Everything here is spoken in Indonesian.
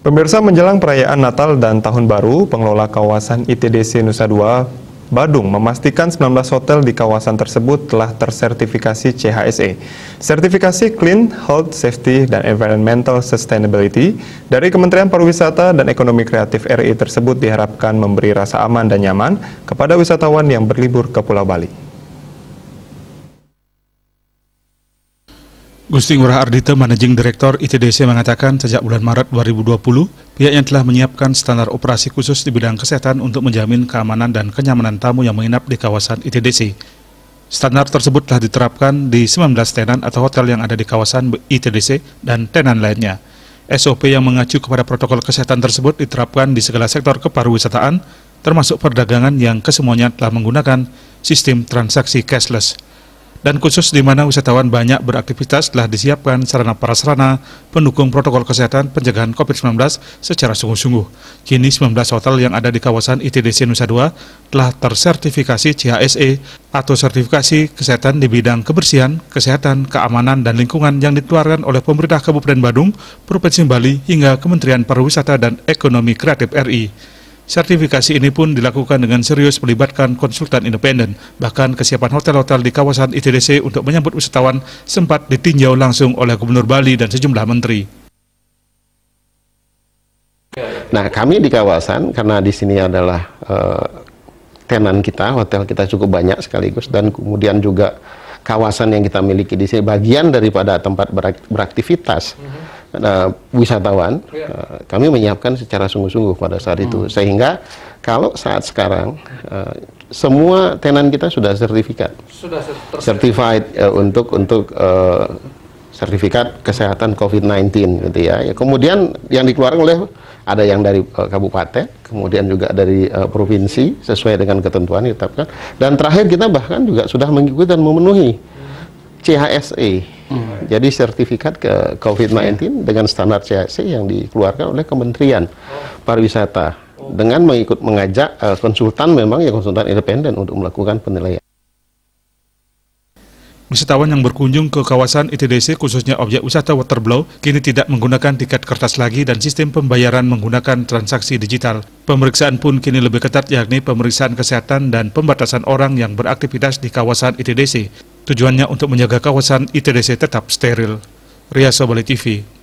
Pemirsa menjelang perayaan Natal dan Tahun Baru, pengelola kawasan ITDC Nusa Dua Badung memastikan 19 hotel di kawasan tersebut telah tersertifikasi CHSE. Sertifikasi Clean, Health, Safety, dan Environmental Sustainability dari Kementerian Pariwisata dan Ekonomi Kreatif RI tersebut diharapkan memberi rasa aman dan nyaman kepada wisatawan yang berlibur ke Pulau Bali. Gusti Ngurah Ardita, Managing Director ITDC mengatakan sejak bulan Maret 2020, pihaknya telah menyiapkan standar operasi khusus di bidang kesehatan untuk menjamin keamanan dan kenyamanan tamu yang menginap di kawasan ITDC. Standar tersebut telah diterapkan di 19 tenan atau hotel yang ada di kawasan ITDC dan tenan lainnya. SOP yang mengacu kepada protokol kesehatan tersebut diterapkan di segala sektor kepariwisataan, termasuk perdagangan yang kesemuanya telah menggunakan sistem transaksi cashless dan khusus di mana wisatawan banyak beraktivitas telah disiapkan sarana prasarana pendukung protokol kesehatan pencegahan COVID-19 secara sungguh-sungguh. Kini 19 hotel yang ada di kawasan ITDC Nusa Dua telah tersertifikasi CHSE atau sertifikasi kesehatan di bidang kebersihan, kesehatan, keamanan, dan lingkungan yang dikeluarkan oleh pemerintah Kabupaten Badung, Provinsi Bali hingga Kementerian Pariwisata dan Ekonomi Kreatif RI. Sertifikasi ini pun dilakukan dengan serius melibatkan konsultan independen. Bahkan kesiapan hotel-hotel di kawasan ITDC untuk menyambut wisatawan sempat ditinjau langsung oleh Gubernur Bali dan sejumlah menteri. Nah, kami di kawasan karena di sini adalah uh, tenan kita, hotel kita cukup banyak sekaligus dan kemudian juga kawasan yang kita miliki di sini bagian daripada tempat beraktivitas. Mm -hmm uh, wisatawan, uh, kami menyiapkan secara sungguh-sungguh pada saat itu. Hmm. Sehingga kalau saat sekarang uh, semua tenan kita sudah sertifikat, sudah certified uh, untuk untuk uh, sertifikat kesehatan COVID-19 gitu ya. ya. Kemudian yang dikeluarkan oleh ada yang dari uh, kabupaten, kemudian juga dari uh, provinsi sesuai dengan ketentuan ditetapkan. Dan terakhir kita bahkan juga sudah mengikuti dan memenuhi hmm. CHSE Hmm. Jadi sertifikat ke COVID-19 yeah. dengan standar CHC yang dikeluarkan oleh Kementerian oh. Pariwisata oh. dengan mengikut mengajak uh, konsultan memang ya konsultan independen untuk melakukan penilaian. Wisatawan yang berkunjung ke kawasan ITDC khususnya objek wisata Waterblow kini tidak menggunakan tiket kertas lagi dan sistem pembayaran menggunakan transaksi digital. Pemeriksaan pun kini lebih ketat yakni pemeriksaan kesehatan dan pembatasan orang yang beraktivitas di kawasan ITDC. Tujuannya untuk menjaga kawasan ITDC tetap steril. Ria Sobali TV